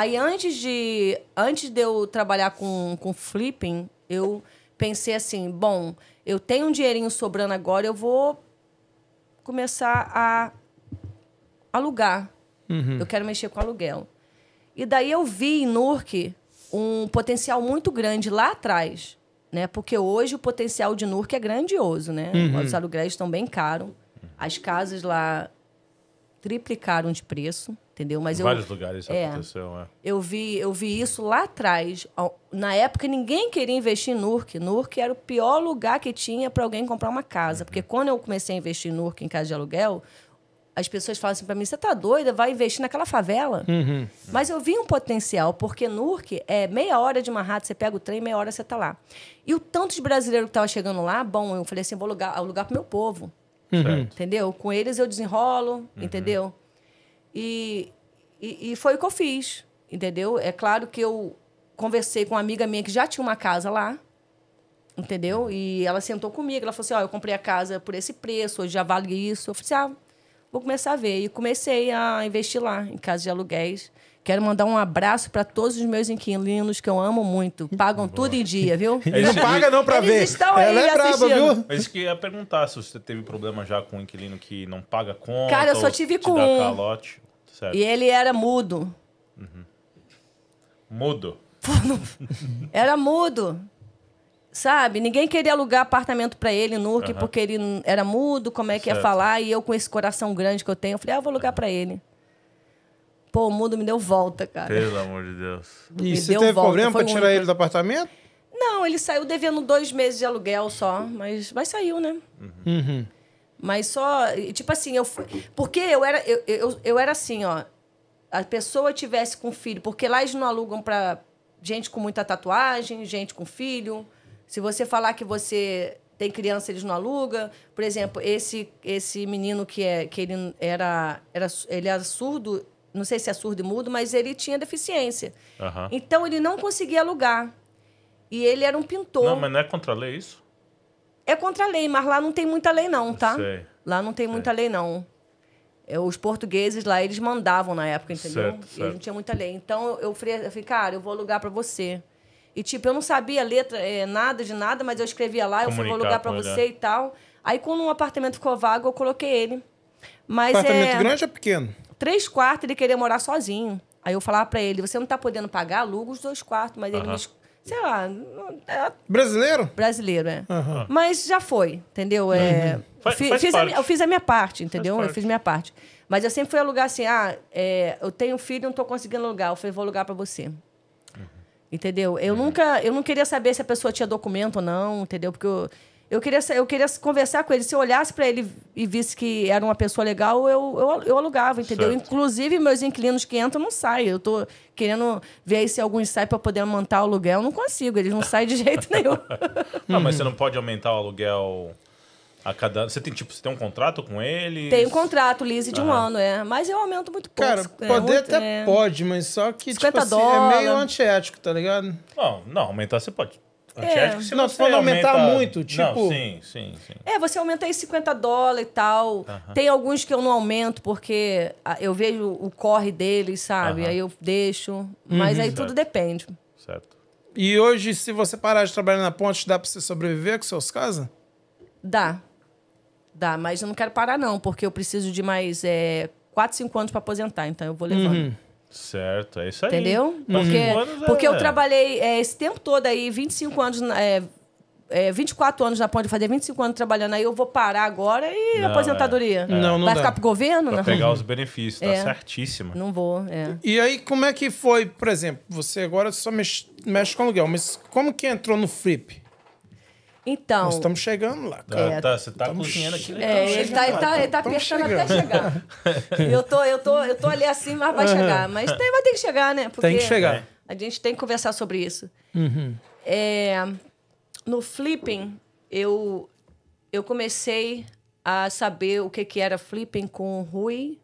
Aí antes de, antes de eu trabalhar com, com flipping, eu pensei assim, bom, eu tenho um dinheirinho sobrando agora, eu vou começar a alugar. Uhum. Eu quero mexer com aluguel. E daí eu vi em Nurk um potencial muito grande lá atrás, né? Porque hoje o potencial de Nurk é grandioso, né? Uhum. Os aluguéis estão bem caros. As casas lá triplicaram de preço, entendeu? Mas em eu, vários lugares isso é, aconteceu, é. Eu vi, eu vi isso lá atrás. Na época, ninguém queria investir em NURC. NURC era o pior lugar que tinha para alguém comprar uma casa. Uhum. Porque quando eu comecei a investir em NURC em casa de aluguel, as pessoas falam assim para mim, você tá doida, vai investir naquela favela? Uhum. Mas eu vi um potencial, porque NURC é meia hora de Manhattan, você pega o trem, meia hora você tá lá. E o tanto de brasileiro que tava chegando lá, bom, eu falei assim, vou alugar, alugar pro meu povo. Uhum. Entendeu? Com eles eu desenrolo, uhum. entendeu? E, e, e, foi o que eu fiz, entendeu? É claro que eu conversei com uma amiga minha que já tinha uma casa lá, entendeu? E ela sentou comigo, ela falou assim, ó, oh, eu comprei a casa por esse preço, hoje já vale isso. Eu falei assim, ah, vou começar a ver. E comecei a investir lá, em casa de aluguéis. Quero mandar um abraço para todos os meus inquilinos que eu amo muito. Pagam Boa. tudo em dia, viu? Eles não paga não para ver. Eles estão aí Ela é Brava, viu? Mas é que ia perguntar se você teve problema já com um inquilino que não paga conta. Cara, eu só tive com um. Calote. Certo. E ele era mudo. Uhum. Mudo. era mudo. Sabe? Ninguém queria alugar apartamento para ele Nurk, uhum. porque ele era mudo, como é que certo. ia falar? E eu com esse coração grande que eu tenho, eu falei: "Ah, eu vou alugar uhum. para ele". Pô, o mundo me deu volta, cara. Pelo amor de Deus. Me e você teve volta. problema para pra tirar ele do apartamento? Não, ele saiu devendo dois meses de aluguel só, mas, mas saiu, né? Uhum. Mas só, tipo assim, eu fui, porque eu era, eu, eu, eu era assim, ó, a pessoa tivesse com filho, porque lá eles não alugam para gente com muita tatuagem, gente com filho. Se você falar que você tem criança, eles não alugam. Por exemplo, esse esse menino que é que ele era, era ele era surdo, não sei se é surdo e mudo, mas ele tinha deficiência. Uhum. Então ele não conseguia alugar. E ele era um pintor. Não, mas não é contra a lei isso? É contra a lei, mas lá não tem muita lei não, tá? Sei. Lá não tem sei. muita lei não. É, os portugueses lá, eles mandavam na época, entendeu? Certo, certo. Eles não tinha muita lei. Então eu falei, cara, eu vou alugar para você. E tipo, eu não sabia letra, é, nada de nada, mas eu escrevia lá, Comunicar, eu falei, vou alugar para é. você e tal. Aí quando um apartamento ficou vago, eu coloquei ele. Mas apartamento é... grande ou pequeno? três quartos ele queria morar sozinho. Aí eu falava para ele: você não tá podendo pagar, aluga os dois quartos. Mas ele me. Sei lá. É... Brasileiro? Brasileiro, é. Mas já foi, entendeu? É, faz, fiz, faz fiz a, eu fiz a minha parte, entendeu? Parte. Eu fiz a minha parte. Mas eu sempre fui alugar assim: ah, é, eu tenho filho filho não tô conseguindo alugar. Eu falei: vou alugar para você. Uhum. Entendeu? Eu uhum. nunca, eu não queria saber se a pessoa tinha documento ou não, entendeu? Porque eu, eu queria, eu queria conversar com ele. Se eu olhasse para ele e visse que era uma pessoa legal, eu, eu, eu alugava, entendeu? Certo. Inclusive, meus inquilinos que entram não saem. Eu tô querendo ver aí se alguns saem para poder aumentar o aluguel. Eu não consigo, eles não saem de jeito nenhum. não, ah, mas você não pode aumentar o aluguel a cada Você tem, tipo, você tem um contrato com ele? Tem um contrato, Lise, de um ano, é. Mas eu aumento muito pouco. Cara, é, poder muito, até é. pode, mas só que, 50 tipo assim, dólares. é meio antiético, tá ligado? Não, não, aumentar você pode. É. Antiético, se não, você pode aumenta... aumentar muito, tipo... Não, sim, sim, sim. É, você aumenta aí 50 dólares e tal. Uh -huh. Tem alguns que eu não aumento porque ah, eu vejo o corre deles, sabe? Uh -huh. Aí eu deixo. Uhum. Mas uh -huh. aí certo. tudo depende. Certo. E hoje, se você parar de trabalhar na ponte, dá pra você sobreviver com seus casas? Dá. Dá, mas eu não quero parar não, porque eu preciso de mais é, 4, 5 anos para aposentar. Então eu vou levando. Uhum. Certo, é isso aí. Entendeu? Porque, uhum. porque eu trabalhei é, esse tempo todo aí, 25 anos, é, é, 24 anos na Ponte, fazer 25 anos trabalhando aí, eu vou parar agora e não, aposentadoria? É. Não, não Vai dá. ficar pro governo? Vai pegar os benefícios, tá é. certíssima. Não vou, é. E aí, como é que foi, por exemplo, você agora só mexe, mexe com aluguel, mas como que entrou no flip então. Nós estamos chegando lá, tá, cara. É, tá, você tá estamos cozinhando aqui né? É, ele tá, ele tá, ele tá pensando até chegar. eu, tô, eu, tô, eu tô ali assim, mas vai chegar. Mas tem, vai ter que chegar, né? Porque tem que chegar. A gente tem que conversar sobre isso. Uhum. É, no flipping, eu, eu comecei a saber o que, que era flipping com o Rui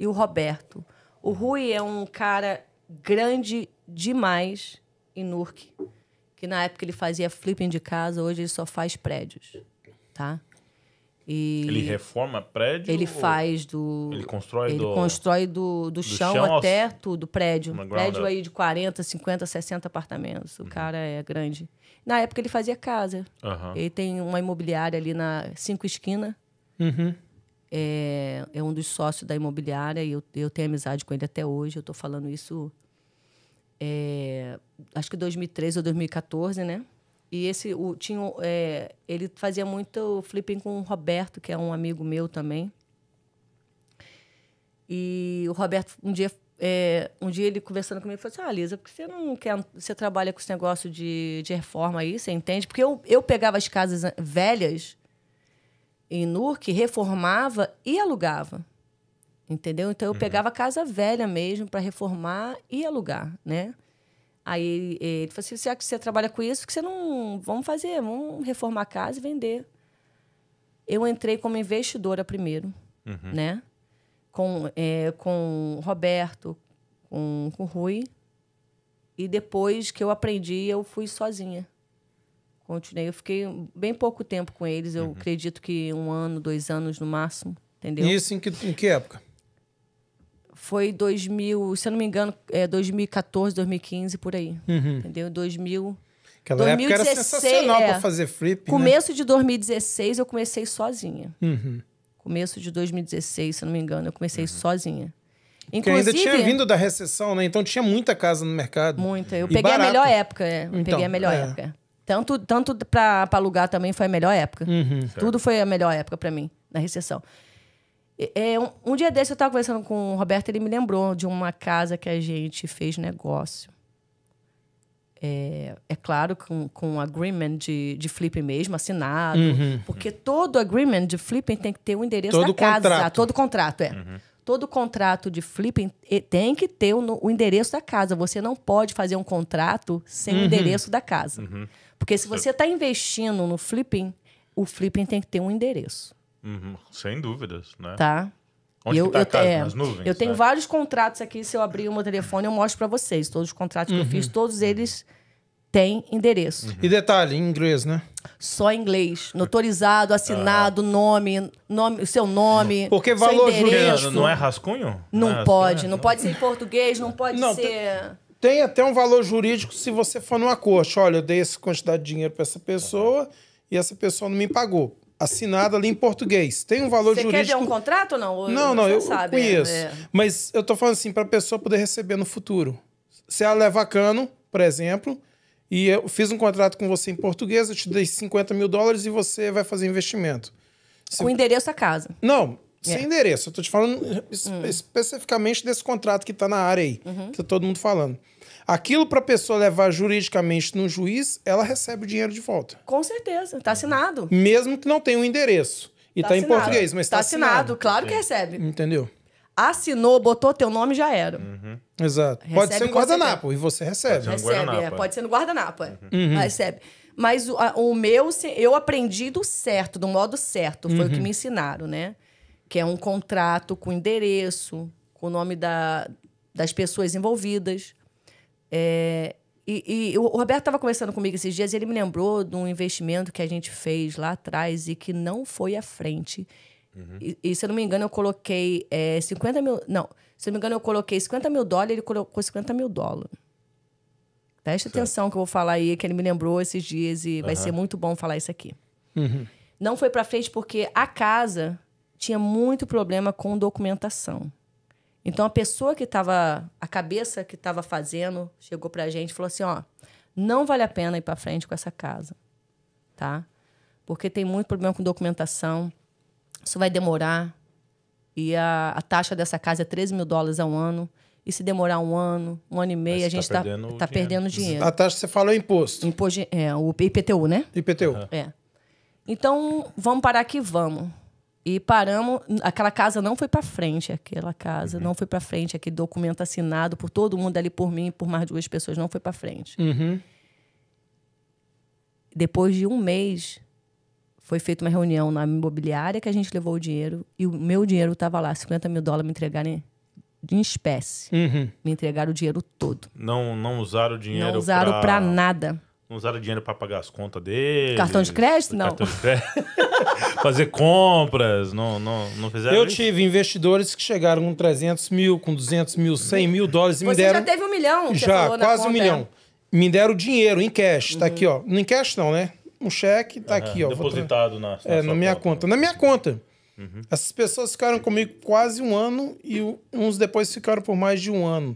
e o Roberto. O Rui é um cara grande demais em Nurk que na época ele fazia flipping de casa, hoje ele só faz prédios, tá? E ele reforma prédio? Ele faz do. Ele constrói ele do. constrói do, do, do chão, chão, até ao... tudo, prédio. Prédio up. aí de 40, 50, 60 apartamentos. O uhum. cara é grande. Na época ele fazia casa. Uhum. Ele tem uma imobiliária ali na Cinco Esquina. Uhum. É, é um dos sócios da imobiliária e eu, eu tenho amizade com ele até hoje. Eu tô falando isso é, acho que 2013 ou 2014, né? E esse o, tinha, é, ele fazia muito flipping com o Roberto, que é um amigo meu também. E o Roberto, um dia, é, um dia ele conversando comigo, falou assim: Ah, Lisa, porque você não quer. Você trabalha com esse negócio de, de reforma aí, você entende? Porque eu, eu pegava as casas velhas em Nurk, reformava e alugava entendeu? Então eu uhum. pegava casa velha mesmo para reformar e alugar, né? Aí eh, ele falou assim: será que você trabalha com isso? Que você não. Vamos fazer, vamos reformar a casa e vender. Eu entrei como investidora primeiro, uhum. né? Com, é, com Roberto, com, com Rui. E depois que eu aprendi, eu fui sozinha. Continuei. Eu fiquei bem pouco tempo com eles. Eu uhum. acredito que um ano, dois anos no máximo. Entendeu? Isso em que, em que época? foi 2000, se eu não me engano, é 2014, 2015, por aí. Uhum. Entendeu? 2000. Aquela 2016, época era sensacional é, para fazer flip. Né? Começo né? de 2016 eu comecei sozinha. Uhum. Começo de 2016, se eu não me engano, eu comecei uhum. sozinha. Inclusive, Porque ainda tinha vindo da recessão, né? Então tinha muita casa no mercado. Muita. Eu peguei barato. a melhor época. É. Então, peguei a melhor é. época. Tanto, tanto para alugar também foi a melhor época. Uhum. Tudo foi a melhor época para mim, na recessão. É, é, um, um, dia desse eu estava conversando com o Roberto, ele me lembrou de uma casa que a gente fez negócio. É, é claro, com, com agreement de, de flipping mesmo, assinado. Uhum. Porque todo agreement de flipping tem que ter o um endereço todo da casa. Contrato. Todo contrato, é. Uhum. Todo contrato de flipping tem que ter o, o, endereço da casa. Você não pode fazer um contrato sem uhum. o endereço da casa. Uhum. Porque se você está investindo no flipping, o flipping tem que ter um endereço. Uhum, sem dúvidas, né? Tá. Onde eu, tá casa, é, nas nuvens, eu tenho né? vários contratos aqui. Se eu abrir o meu telefone, eu mostro para vocês. Todos os contratos uhum. que eu fiz, uhum. todos eles têm endereço. Uhum. E detalhe, em inglês, né? Só em inglês. Notorizado, assinado, ah. nome, nome, seu nome. Porque valor jurídico. Não é rascunho? Não, é pode. Não, não, pode ser em português, não pode não, ser. Tem até um valor jurídico se você for numa corte. Olha, eu dei essa quantidade de dinheiro para essa pessoa e essa pessoa não me pagou assinado ali em português. Tem um valor Você jurídico. Você quer um contrato ou não? Não, não, eu sabe, é, conheço. É. Mas eu tô falando assim, para a pessoa poder receber no futuro. Se ela levar cano, por exemplo, e eu fiz um contrato com você em português, eu te dei 50 mil dólares e você vai fazer investimento. Se... Com endereço a casa. Não, é. sem é. endereço. Eu tô te falando es hum. especificamente desse contrato que tá na área aí, uhum. que tá todo mundo falando aquilo para a pessoa levar juridicamente no juiz, ela recebe o dinheiro de volta. Com certeza, está assinado. Mesmo que não tenha o um endereço. E está tá em português, mas está tá assinado. assinado. Claro Sim. que recebe. Entendeu? Assinou, botou teu nome, já era. Uhum. Exato. Recebe pode ser no guardanapo e você recebe. Pode ser no recebe, é, é. Pode ser no guardanapo. É. Uhum. uhum. Recebe. Mas o, a, o, meu, eu aprendi do certo, do modo certo. Foi uhum. o que uhum. me ensinaram, né? Que é um contrato com endereço, com o nome da, das pessoas envolvidas é, e, e, o Roberto estava conversando comigo esses dias e ele me lembrou de um investimento que a gente fez lá atrás e que não foi à frente. Uhum. E, e, se eu não me engano, eu coloquei é, 50 mil. Não, se eu não me engano, eu coloquei 50 mil dólares e ele colocou 50 mil dólares. Preste certo. atenção que eu vou falar aí, que ele me lembrou esses dias e uhum. vai ser muito bom falar isso aqui. Uhum. Não foi para frente porque a casa tinha muito problema com documentação. Então a pessoa que estava, a cabeça que estava fazendo, chegou para a gente e falou assim: ó, não vale a pena ir para frente com essa casa, tá? Porque tem muito problema com documentação, isso vai demorar. E a, a taxa dessa casa é 13 mil dólares ao ano. E se demorar um ano, um ano e meio, Mas a gente está tá perdendo, tá perdendo, uhum. dinheiro. A taxa você falou é imposto. imposto é, o IPTU, né? IPTU. Uhum. É. Então, vamos parar aqui, vamos. E paramos, aquela casa não foi para frente, aquela casa uhum. não foi para frente, aquele documento assinado por todo mundo ali por mim, por mais duas pessoas, não foi para frente. Uhum. Depois de um mês, foi feita uma reunião na imobiliária que a gente levou o dinheiro e o meu dinheiro estava lá, 50 mil dólares me entregarem em espécie. Uhum. Me entregaram o dinheiro todo. Não, não usaram o dinheiro. Não usaram para nada. Não usaram dinheiro para pagar as contas dele. Cartão de crédito? Não. Cartão de crédito. Fazer compras, não, não, não fizeram Eu isso? tive investidores que chegaram com 300 mil, com 200 mil, 100 mil dólares e Você me deram... já teve um milhão, Já, quase um milhão. Me deram dinheiro em cash, uhum. tá aqui, ó. Não em cash não, né? Um cheque, tá uhum. aqui, ó. Depositado na, na, é, na minha conta. conta. Na minha conta. Uhum. Essas pessoas ficaram comigo quase um ano e uns depois ficaram por mais de um ano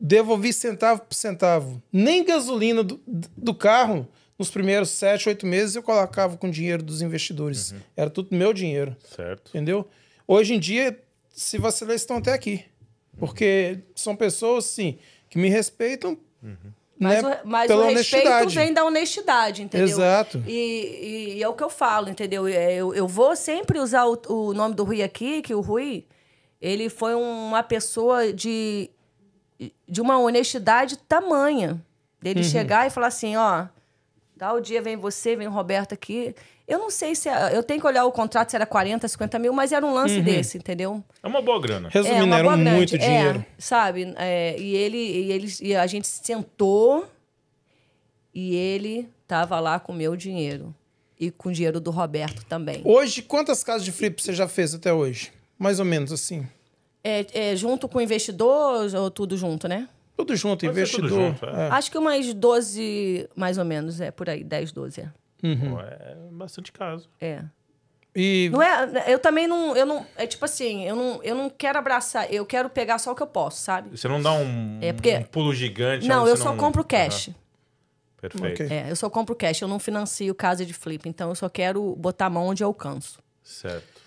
devolvi centavo por centavo. Nem gasolina do, do carro, nos primeiros sete, oito meses, eu colocava com dinheiro dos investidores. Uhum. Era tudo meu dinheiro. Certo. Entendeu? Hoje em dia, se vacilar, estão até aqui. Porque são pessoas, sim, que me respeitam. Uhum. Né, mas, o, mas o respeito vem da honestidade, entendeu? Exato. E, e, e, é o que eu falo, entendeu? É, eu, eu vou sempre usar o, o nome do Rui aqui, que o Rui, ele foi uma pessoa de de uma honestidade tamanha. Dele uhum. chegar e falar assim, ó, dá o dia vem você, vem o Roberto aqui. Eu não sei se. É, eu tenho que olhar o contrato se era 40, 50 mil, mas era um lance uhum. desse, entendeu? É uma boa grana. Resumindo, é, era muito é, dinheiro. É, sabe? É, e, ele, e ele. E a gente sentou e ele tava lá com o meu dinheiro. E com o dinheiro do Roberto também. Hoje, quantas casas de flip você já fez até hoje? Mais ou menos assim. É, é, junto com o investidor ou tudo junto, né? Tudo junto, Pode é investidor. Tudo junto, é. é. Acho que umas 12, mais ou menos, é por aí, 10, 12. É, uhum. é bastante caso. É. E... Não é, eu também não, eu não, é tipo assim, eu não, eu não quero abraçar, eu quero pegar só o que eu posso, sabe? Você não dá um, é porque... um pulo gigante. Não, eu só não... compro cash. Uhum. Perfeito. Okay. É, eu só compro cash, eu não financio casa de flip, então eu só quero botar a mão onde eu alcanço. Certo.